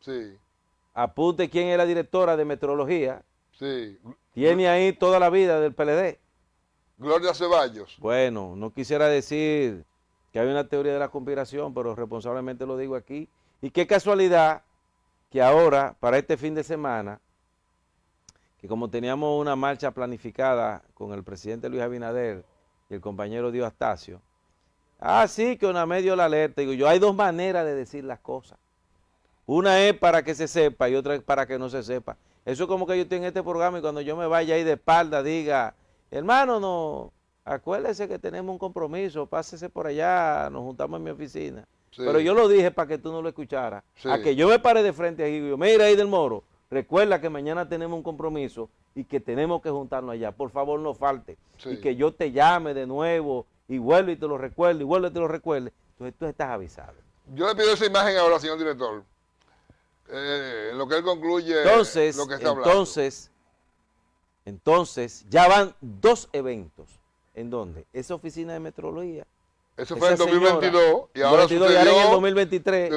Sí. Apunte quién es la directora de meteorología. Sí. Tiene ahí toda la vida del PLD. Gloria Ceballos. Bueno, no quisiera decir que hay una teoría de la conspiración, pero responsablemente lo digo aquí. Y qué casualidad que ahora, para este fin de semana, que como teníamos una marcha planificada con el presidente Luis Abinader y el compañero Dios Astacio, ah, sí, que una medio la alerta. Digo yo, hay dos maneras de decir las cosas. Una es para que se sepa y otra es para que no se sepa. Eso es como que yo estoy en este programa y cuando yo me vaya ahí de espalda diga, hermano, no, acuérdese que tenemos un compromiso, pásese por allá, nos juntamos en mi oficina. Pero yo lo dije para que tú no lo escucharas. A que yo me pare de frente ahí y digo, mira ahí del moro, recuerda que mañana tenemos un compromiso y que tenemos que juntarnos allá. Por favor, no falte. Y que yo te llame de nuevo y vuelvo y te lo recuerdo y vuelvo y te lo recuerde. Entonces tú estás avisado. Yo le pido esa imagen ahora, señor director eh, lo que él concluye entonces, lo que está entonces, hablando. Entonces, ya van dos eventos. ¿En donde Esa oficina de metrología. Eso fue en 2022 y ahora en 2023,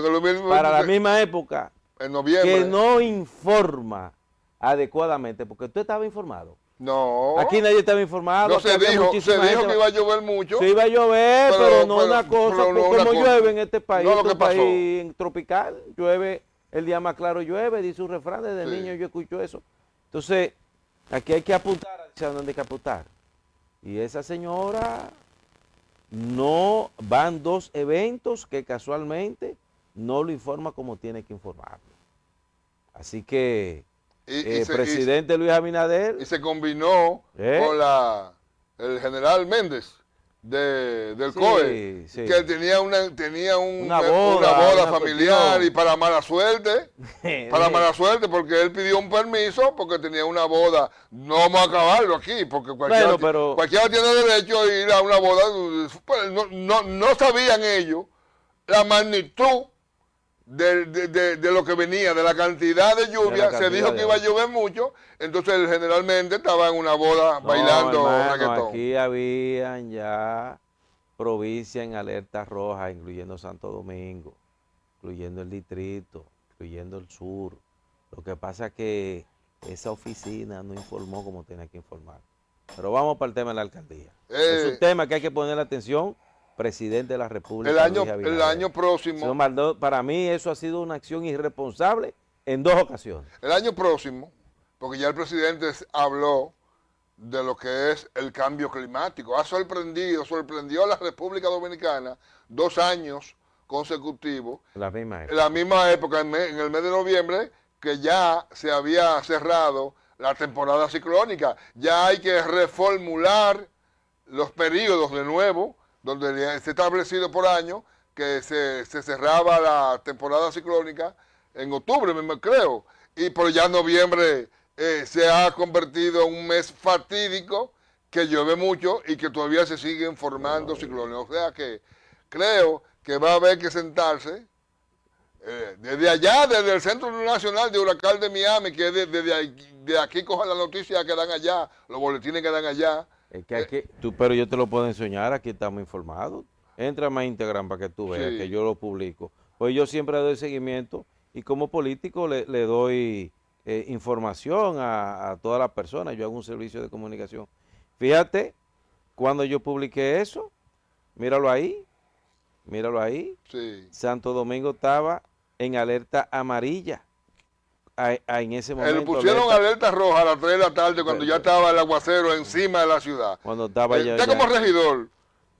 para la misma época, en noviembre. que no informa adecuadamente, porque usted estaba informado. No. Aquí nadie estaba informado. No se dijo, se dijo que iba a llover mucho. Se iba a llover, pero, no una cosa, como llueve en este país, país tropical, llueve el día más claro llueve, dice un refrán, desde niño yo escucho eso. Entonces, aquí hay que apuntar hacia donde hay que apuntar. Y esa señora no van dos eventos que casualmente no lo informa como tiene que informarlo. Así que, el eh, presidente Luis Abinader. Y se combinó ¿eh? con el general Méndez del COE, que tenía una, tenía una boda, familiar y para mala suerte, para mala suerte, porque él pidió un permiso porque tenía una boda. No vamos a acabarlo aquí, porque cualquiera, tiene derecho a ir a una boda. Pues, no, no, no sabían ellos la magnitud de, lo que venía, de la cantidad de lluvia, se dijo que iba a llover mucho, entonces generalmente estaba en una boda bailando Aquí habían ya provincias en alerta roja, incluyendo Santo Domingo, incluyendo el distrito, incluyendo el sur. Lo que pasa que esa oficina no informó como tenía que informar. Pero vamos para el tema de la alcaldía. es un eh, tema que hay que poner la atención presidente de la República. El año, el año próximo. para mí eso ha sido una acción irresponsable en dos ocasiones. El año próximo, porque ya el presidente habló de lo que es el cambio climático. Ha sorprendido, sorprendió a la República Dominicana dos años consecutivos. La misma La misma época, en, en el mes de noviembre, que ya se había cerrado la temporada ciclónica. Ya hay que reformular los periodos de nuevo donde se establecido por año que se, cerraba la temporada ciclónica en octubre, me creo, y por ya noviembre eh, se ha convertido en un mes fatídico que llueve mucho y que todavía se siguen formando ciclones. O sea que creo que va a haber que sentarse eh, desde allá, desde el Centro Nacional de Huracán de Miami, que desde de, aquí coja la noticia que dan allá, los boletines que dan allá, que tú, pero yo te lo puedo enseñar, aquí estamos informados. Entra a Instagram para que tú veas que yo lo publico. Pues yo siempre doy seguimiento y como político le, doy eh, información a, todas las personas. Yo hago un servicio de comunicación. Fíjate, cuando yo publiqué eso, míralo ahí, míralo ahí. Santo Domingo estaba en alerta amarilla en ese momento. Le pusieron alerta, roja a las 3 de la tarde cuando ya estaba el aguacero encima de la ciudad. Cuando estaba eh, ya, como regidor,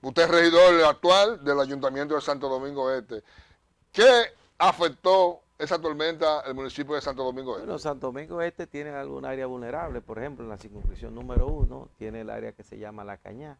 usted es regidor actual del Ayuntamiento de Santo Domingo Este. ¿Qué afectó esa tormenta el municipio de Santo Domingo Este? Bueno, Santo Domingo Este tiene algún área vulnerable. Por ejemplo, en la circunscripción número uno tiene el área que se llama La Cañá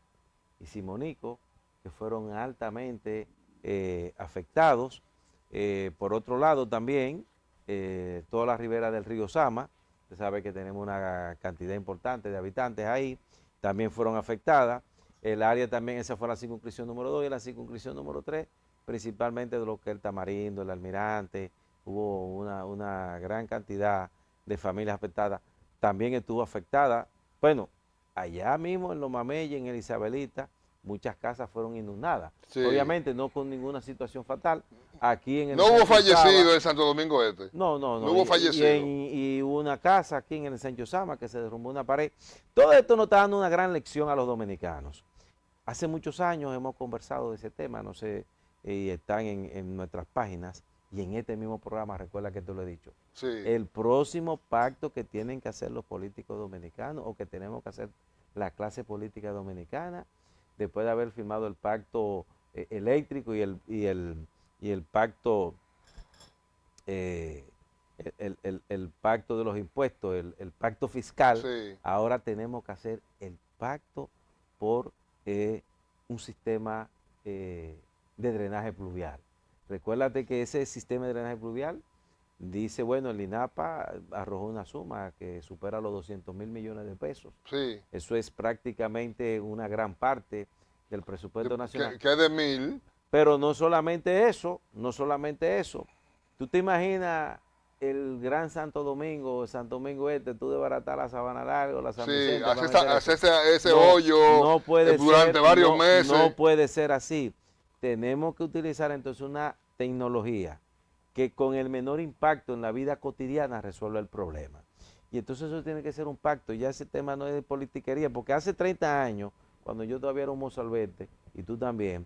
y Simónico que fueron altamente eh, afectados. Eh, por otro lado, también eh, toda la ribera del río Sama. Usted sabe que tenemos una cantidad importante de habitantes ahí. También fueron afectadas. El área también, esa fue la circunscripción número 2 y la circunscripción número 3, principalmente de lo que el Tamarindo, el Almirante, hubo una, una gran cantidad de familias afectadas. También estuvo afectada, bueno, allá mismo en Lomamey, en el Isabelita, muchas casas fueron inundadas. Obviamente no con ninguna situación fatal. Aquí en el No hubo fallecido en Santo Domingo Este. No, no, no. No hubo y, fallecido. Y, hubo una casa aquí en el Sancho Sama que se derrumbó una pared. Todo esto nos está dando una gran lección a los dominicanos. Hace muchos años hemos conversado de ese tema, no sé, y están en, nuestras páginas y en este mismo programa, recuerda que te lo he dicho, el próximo pacto que tienen que hacer los políticos dominicanos o que tenemos que hacer la clase política dominicana después de haber firmado el pacto eh, eléctrico y el, y el, pacto eh, el, el, pacto de los impuestos, el, pacto fiscal, ahora tenemos que hacer el pacto por eh, un sistema de drenaje pluvial. Recuérdate que ese sistema de drenaje pluvial Dice, bueno, el INAPA arrojó una suma que supera los 200 mil millones de pesos. Sí. Eso es prácticamente una gran parte del presupuesto nacional. Que, de mil. Pero no solamente eso, no solamente eso. Tú te imaginas el gran Santo Domingo, Santo Domingo este, tú debaratar la Sabana Larga, la sabana sí, hace ese, hoyo no eh, durante varios meses. No puede ser así. Tenemos que utilizar entonces una tecnología que con el menor impacto en la vida cotidiana resuelva el problema. Y entonces eso tiene que ser un pacto. Ya ese tema no es de politiquería, porque hace 30 años, cuando yo todavía era un mozalbete, y tú también,